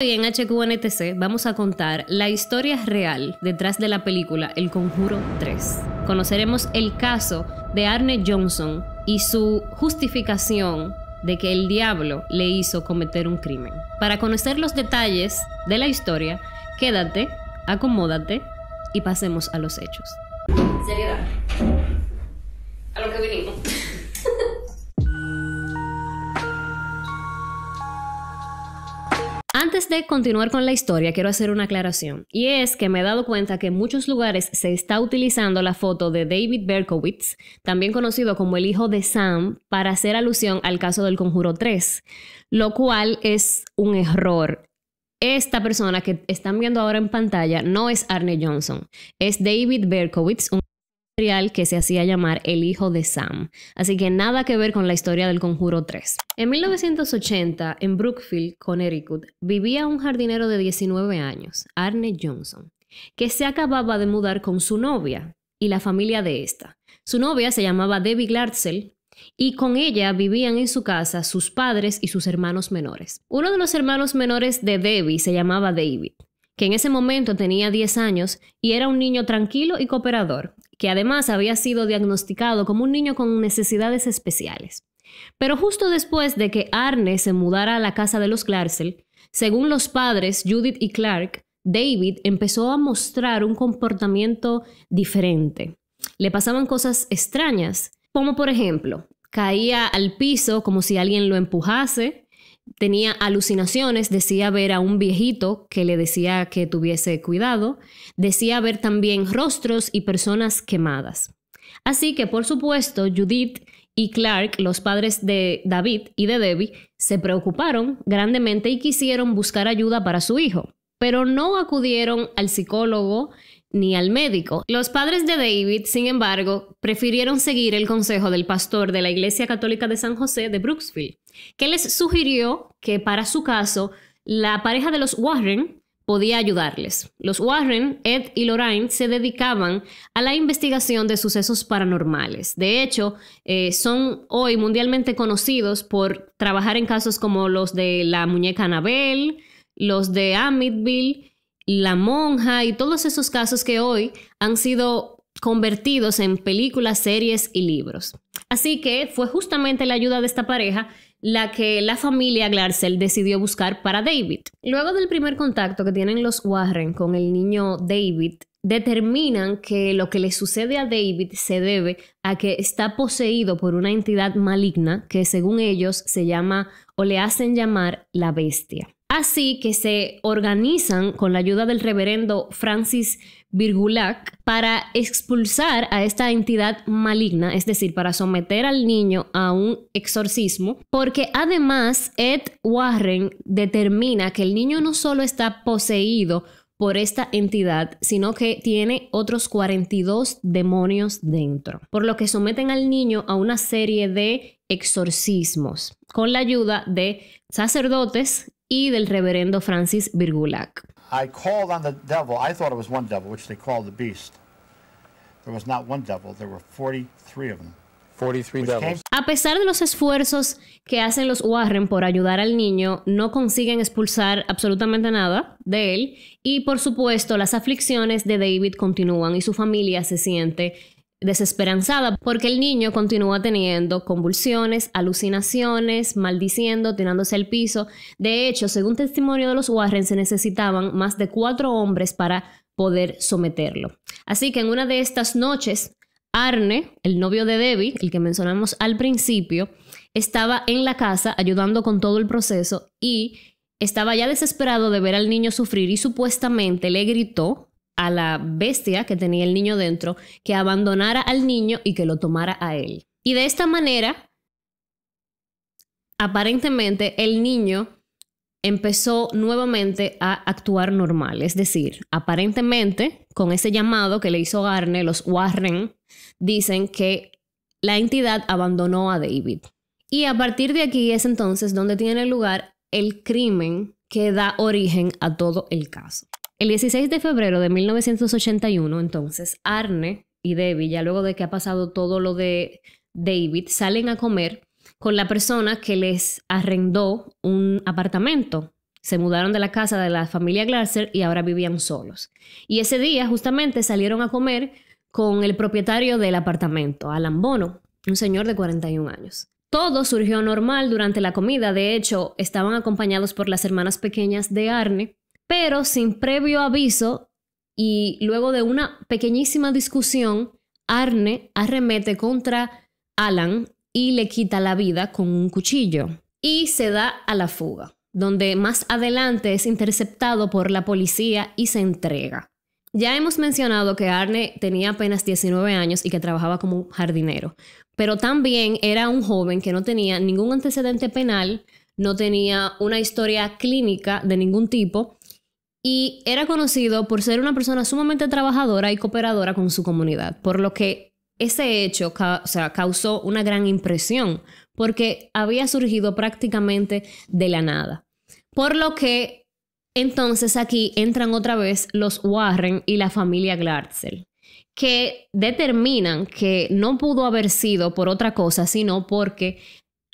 Hoy en HQNTC vamos a contar la historia real detrás de la película El Conjuro 3. Conoceremos el caso de Arne Johnson y su justificación de que el diablo le hizo cometer un crimen. Para conocer los detalles de la historia, quédate, acomódate y pasemos a los hechos. A lo que vinimos. Antes de continuar con la historia, quiero hacer una aclaración. Y es que me he dado cuenta que en muchos lugares se está utilizando la foto de David Berkowitz, también conocido como el hijo de Sam, para hacer alusión al caso del Conjuro 3, lo cual es un error. Esta persona que están viendo ahora en pantalla no es Arne Johnson, es David Berkowitz, un que se hacía llamar El Hijo de Sam, así que nada que ver con la historia del Conjuro 3. En 1980, en Brookfield, Connecticut, vivía un jardinero de 19 años, Arne Johnson, que se acababa de mudar con su novia y la familia de esta. Su novia se llamaba Debbie Glartzel y con ella vivían en su casa sus padres y sus hermanos menores. Uno de los hermanos menores de Debbie se llamaba David que en ese momento tenía 10 años y era un niño tranquilo y cooperador, que además había sido diagnosticado como un niño con necesidades especiales. Pero justo después de que Arne se mudara a la casa de los Clarcel, según los padres Judith y Clark, David empezó a mostrar un comportamiento diferente. Le pasaban cosas extrañas, como por ejemplo, caía al piso como si alguien lo empujase, tenía alucinaciones, decía ver a un viejito que le decía que tuviese cuidado, decía ver también rostros y personas quemadas. Así que, por supuesto, Judith y Clark, los padres de David y de Debbie, se preocuparon grandemente y quisieron buscar ayuda para su hijo, pero no acudieron al psicólogo ni al médico. Los padres de David, sin embargo, prefirieron seguir el consejo del pastor de la Iglesia Católica de San José de Brooksville que les sugirió que para su caso, la pareja de los Warren podía ayudarles. Los Warren, Ed y Lorraine, se dedicaban a la investigación de sucesos paranormales. De hecho, eh, son hoy mundialmente conocidos por trabajar en casos como los de la muñeca Annabelle, los de Amitville la monja y todos esos casos que hoy han sido convertidos en películas, series y libros. Así que fue justamente la ayuda de esta pareja la que la familia Glarcel decidió buscar para David. Luego del primer contacto que tienen los Warren con el niño David, determinan que lo que le sucede a David se debe a que está poseído por una entidad maligna que según ellos se llama o le hacen llamar la bestia. Así que se organizan con la ayuda del reverendo Francis Virgulac para expulsar a esta entidad maligna, es decir, para someter al niño a un exorcismo, porque además Ed Warren determina que el niño no solo está poseído por esta entidad, sino que tiene otros 42 demonios dentro, por lo que someten al niño a una serie de exorcismos con la ayuda de sacerdotes y del reverendo Francis Virgulac. I called on the devil. I thought it was one devil, which they call the beast. There was not one devil, there were 43 of them. 43 devils. A pesar de los esfuerzos que hacen los Warren por ayudar al niño, no consiguen expulsar absolutamente nada de él y por supuesto las aflicciones de David continúan y su familia se siente desesperanzada porque el niño continúa teniendo convulsiones, alucinaciones, maldiciendo, tirándose al piso. De hecho, según testimonio de los Warren, se necesitaban más de cuatro hombres para poder someterlo. Así que en una de estas noches, Arne, el novio de Debbie, el que mencionamos al principio, estaba en la casa ayudando con todo el proceso y estaba ya desesperado de ver al niño sufrir y supuestamente le gritó a la bestia que tenía el niño dentro, que abandonara al niño y que lo tomara a él. Y de esta manera, aparentemente el niño empezó nuevamente a actuar normal, es decir, aparentemente con ese llamado que le hizo Garne, los Warren dicen que la entidad abandonó a David. Y a partir de aquí es entonces donde tiene lugar el crimen que da origen a todo el caso. El 16 de febrero de 1981, entonces, Arne y Debbie, ya luego de que ha pasado todo lo de David, salen a comer con la persona que les arrendó un apartamento. Se mudaron de la casa de la familia Glaser y ahora vivían solos. Y ese día justamente salieron a comer con el propietario del apartamento, Alan Bono, un señor de 41 años. Todo surgió normal durante la comida, de hecho estaban acompañados por las hermanas pequeñas de Arne, pero sin previo aviso y luego de una pequeñísima discusión, Arne arremete contra Alan y le quita la vida con un cuchillo y se da a la fuga, donde más adelante es interceptado por la policía y se entrega. Ya hemos mencionado que Arne tenía apenas 19 años y que trabajaba como jardinero, pero también era un joven que no tenía ningún antecedente penal, no tenía una historia clínica de ningún tipo y era conocido por ser una persona sumamente trabajadora y cooperadora con su comunidad, por lo que ese hecho causó una gran impresión, porque había surgido prácticamente de la nada. Por lo que entonces aquí entran otra vez los Warren y la familia Glatzel, que determinan que no pudo haber sido por otra cosa, sino porque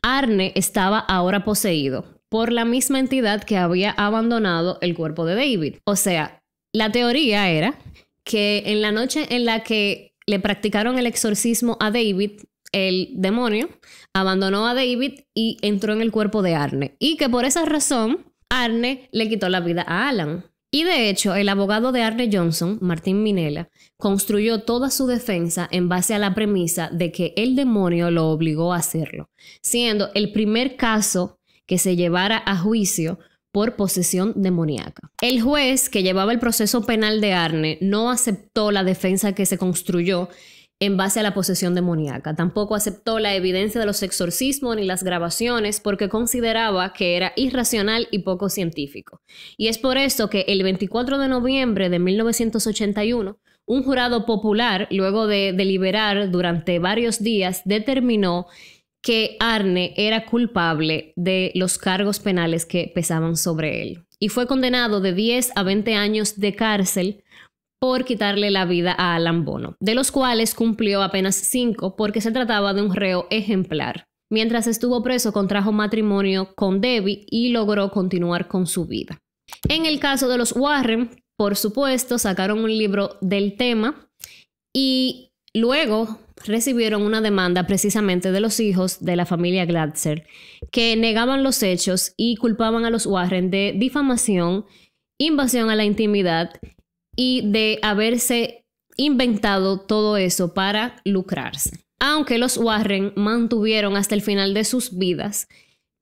Arne estaba ahora poseído, por la misma entidad que había abandonado el cuerpo de David. O sea, la teoría era que en la noche en la que le practicaron el exorcismo a David, el demonio abandonó a David y entró en el cuerpo de Arne. Y que por esa razón, Arne le quitó la vida a Alan. Y de hecho, el abogado de Arne Johnson, Martín Minela, construyó toda su defensa en base a la premisa de que el demonio lo obligó a hacerlo, siendo el primer caso que se llevara a juicio por posesión demoníaca. El juez que llevaba el proceso penal de Arne no aceptó la defensa que se construyó en base a la posesión demoníaca. Tampoco aceptó la evidencia de los exorcismos ni las grabaciones porque consideraba que era irracional y poco científico. Y es por eso que el 24 de noviembre de 1981, un jurado popular, luego de deliberar durante varios días, determinó que Arne era culpable de los cargos penales que pesaban sobre él y fue condenado de 10 a 20 años de cárcel por quitarle la vida a Alan Bono, de los cuales cumplió apenas 5 porque se trataba de un reo ejemplar. Mientras estuvo preso contrajo matrimonio con Debbie y logró continuar con su vida. En el caso de los Warren, por supuesto, sacaron un libro del tema y luego recibieron una demanda precisamente de los hijos de la familia Glatzer, que negaban los hechos y culpaban a los Warren de difamación, invasión a la intimidad y de haberse inventado todo eso para lucrarse. Aunque los Warren mantuvieron hasta el final de sus vidas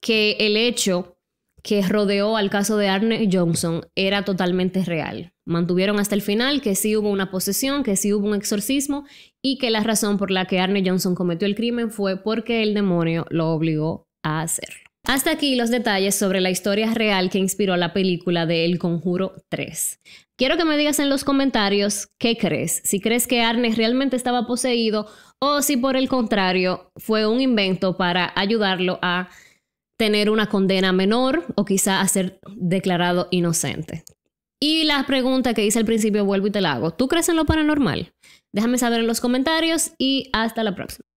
que el hecho que rodeó al caso de Arne Johnson era totalmente real mantuvieron hasta el final que sí hubo una posesión, que sí hubo un exorcismo y que la razón por la que Arne Johnson cometió el crimen fue porque el demonio lo obligó a hacerlo. Hasta aquí los detalles sobre la historia real que inspiró la película de El Conjuro 3. Quiero que me digas en los comentarios qué crees, si crees que Arne realmente estaba poseído o si por el contrario fue un invento para ayudarlo a tener una condena menor o quizá a ser declarado inocente. Y la pregunta que hice al principio, vuelvo y te la hago. ¿Tú crees en lo paranormal? Déjame saber en los comentarios y hasta la próxima.